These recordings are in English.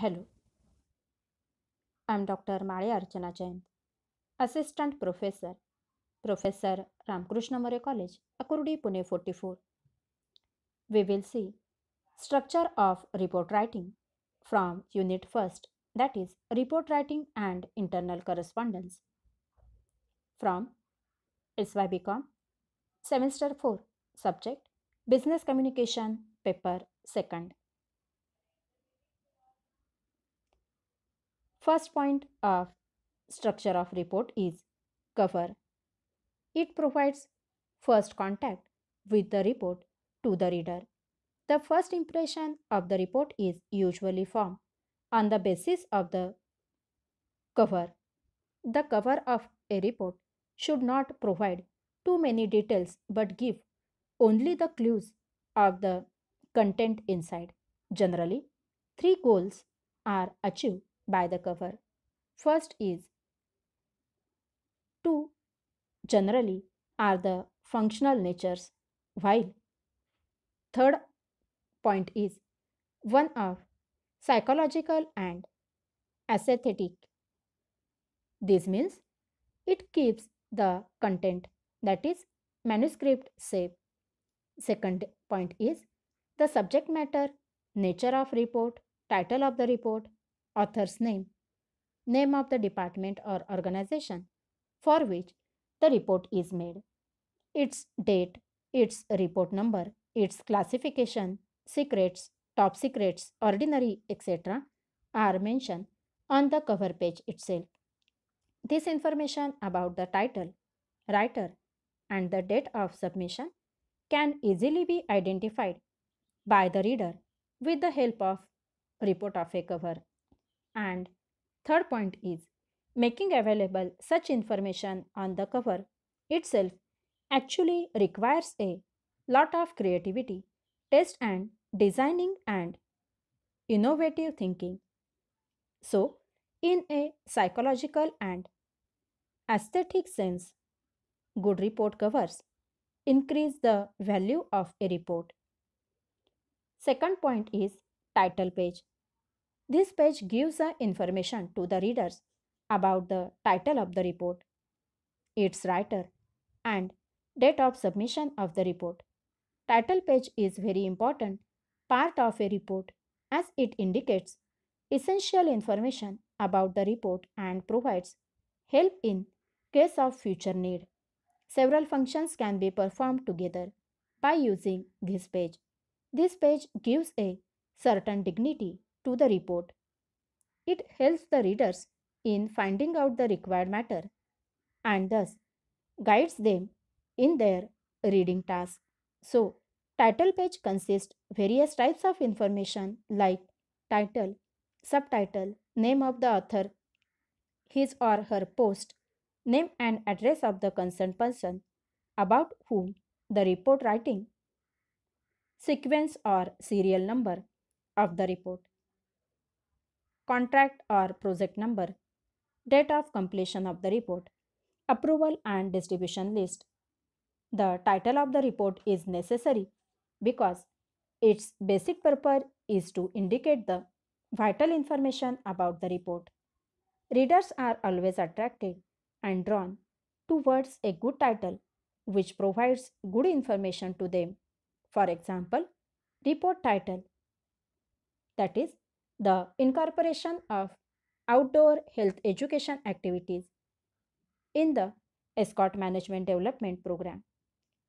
Hello, I am Dr. Malia Archana Jain, Assistant Professor, Professor Ramkrishna More College, Akurdi, Pune 44. We will see structure of report writing from Unit 1st, that is report writing and internal correspondence from SYBCom, Semester 4, Subject Business Communication, Paper 2nd. First point of structure of report is cover. It provides first contact with the report to the reader. The first impression of the report is usually formed on the basis of the cover. The cover of a report should not provide too many details but give only the clues of the content inside. Generally, three goals are achieved by the cover. First is two generally are the functional natures, while third point is one of psychological and aesthetic. This means it keeps the content that is manuscript safe. Second point is the subject matter, nature of report, title of the report, author's name, name of the department or organization for which the report is made, its date, its report number, its classification, secrets, top secrets, ordinary, etc. are mentioned on the cover page itself. This information about the title, writer, and the date of submission can easily be identified by the reader with the help of report of a cover and third point is making available such information on the cover itself actually requires a lot of creativity, test and designing and innovative thinking. So, in a psychological and aesthetic sense, good report covers increase the value of a report. Second point is title page. This page gives the information to the readers about the title of the report, its writer, and date of submission of the report. Title page is very important part of a report as it indicates essential information about the report and provides help in case of future need. Several functions can be performed together by using this page. This page gives a certain dignity to the report. It helps the readers in finding out the required matter and thus guides them in their reading task. So, title page consists various types of information like title, subtitle, name of the author, his or her post, name and address of the concerned person about whom the report writing, sequence or serial number of the report contract or project number, date of completion of the report, approval and distribution list. The title of the report is necessary because its basic purpose is to indicate the vital information about the report. Readers are always attracted and drawn towards a good title which provides good information to them. For example, report title that is the incorporation of outdoor health education activities in the Escort Management Development Program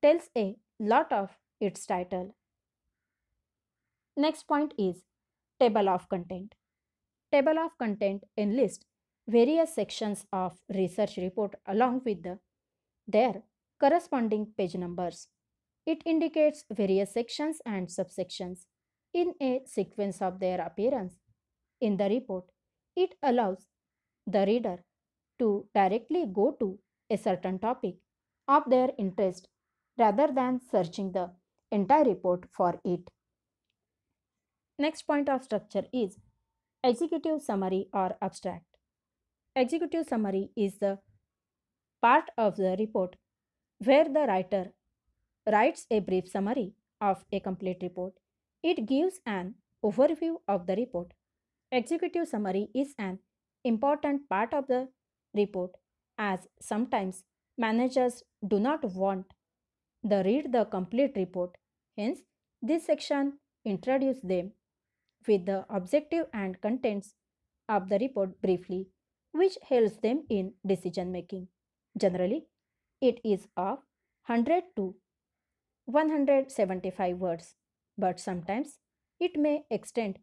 tells a lot of its title. Next point is Table of Content. Table of Content enlist various sections of research report along with the, their corresponding page numbers. It indicates various sections and subsections in a sequence of their appearance in the report, it allows the reader to directly go to a certain topic of their interest rather than searching the entire report for it. Next point of structure is executive summary or abstract. Executive summary is the part of the report where the writer writes a brief summary of a complete report. It gives an overview of the report Executive summary is an important part of the report as sometimes managers do not want the read the complete report. Hence, this section introduces them with the objective and contents of the report briefly, which helps them in decision making. Generally, it is of 100 to 175 words, but sometimes it may extend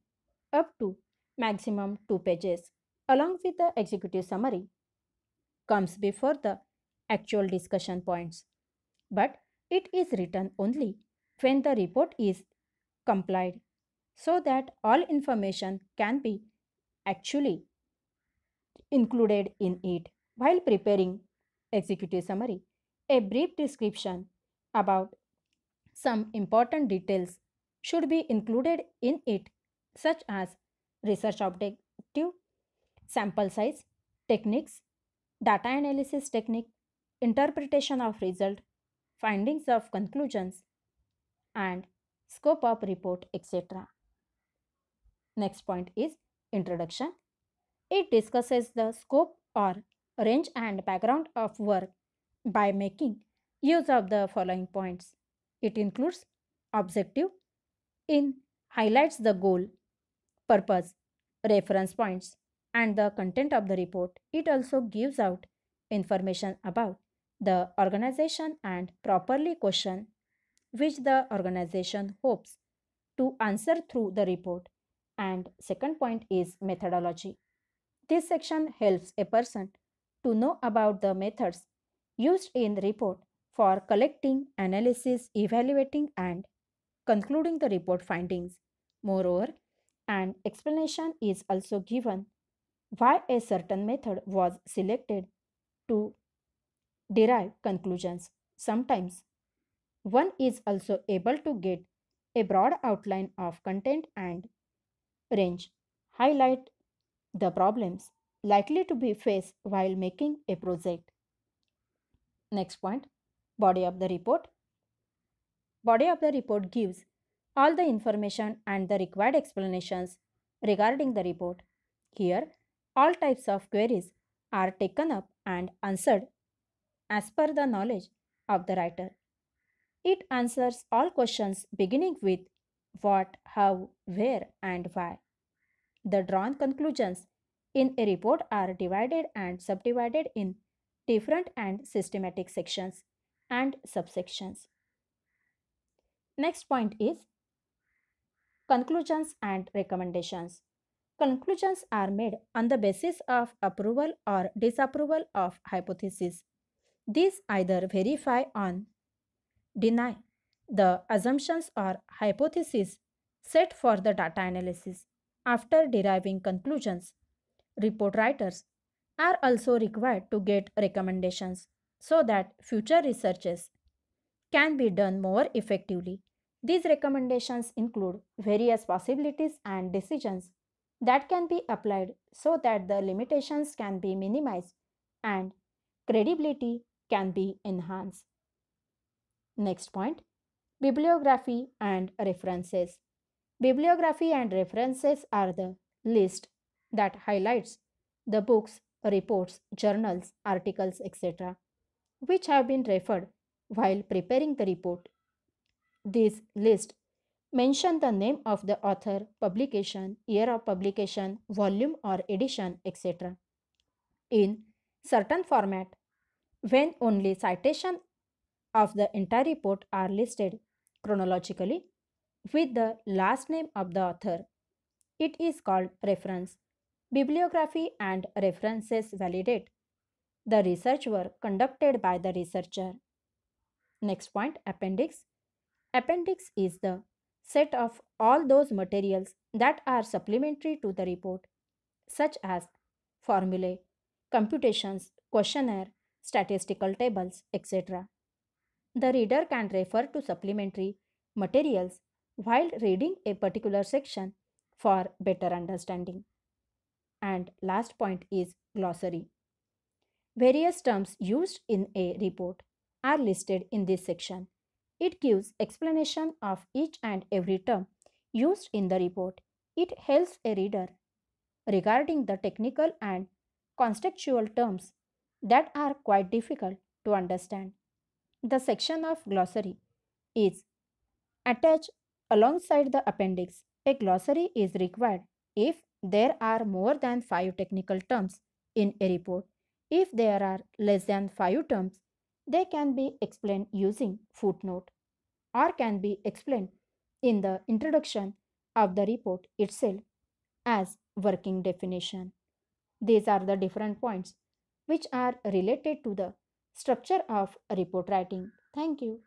up to maximum two pages, along with the executive summary, comes before the actual discussion points. But it is written only when the report is complied so that all information can be actually included in it while preparing executive summary a brief description about some important details should be included in it such as research objective, sample size, techniques, data analysis technique, interpretation of result, findings of conclusions, and scope of report, etc. Next point is introduction. It discusses the scope or range and background of work by making use of the following points. It includes objective, in highlights the goal purpose, reference points, and the content of the report. It also gives out information about the organization and properly question which the organization hopes to answer through the report. And second point is methodology. This section helps a person to know about the methods used in the report for collecting, analysis, evaluating and concluding the report findings. Moreover, an explanation is also given why a certain method was selected to derive conclusions. Sometimes one is also able to get a broad outline of content and range, highlight the problems likely to be faced while making a project. Next point body of the report. Body of the report gives all the information and the required explanations regarding the report. Here, all types of queries are taken up and answered as per the knowledge of the writer. It answers all questions beginning with what, how, where, and why. The drawn conclusions in a report are divided and subdivided in different and systematic sections and subsections. Next point is Conclusions and recommendations. Conclusions are made on the basis of approval or disapproval of hypothesis. These either verify or deny the assumptions or hypotheses set for the data analysis after deriving conclusions. Report writers are also required to get recommendations so that future researches can be done more effectively these recommendations include various possibilities and decisions that can be applied so that the limitations can be minimized and credibility can be enhanced. Next point Bibliography and references. Bibliography and references are the list that highlights the books, reports, journals, articles, etc., which have been referred while preparing the report this list, mention the name of the author, publication, year of publication, volume or edition, etc. In certain format, when only citation of the entire report are listed chronologically with the last name of the author. It is called reference. Bibliography and references validate the research work conducted by the researcher. Next point, appendix. Appendix is the set of all those materials that are supplementary to the report, such as formulae, computations, questionnaire, statistical tables, etc. The reader can refer to supplementary materials while reading a particular section for better understanding. And last point is glossary. Various terms used in a report are listed in this section. It gives explanation of each and every term used in the report. It helps a reader regarding the technical and contextual terms that are quite difficult to understand. The section of glossary is attached alongside the appendix. A glossary is required if there are more than 5 technical terms in a report. If there are less than 5 terms, they can be explained using footnote or can be explained in the introduction of the report itself as working definition. These are the different points which are related to the structure of report writing. Thank you.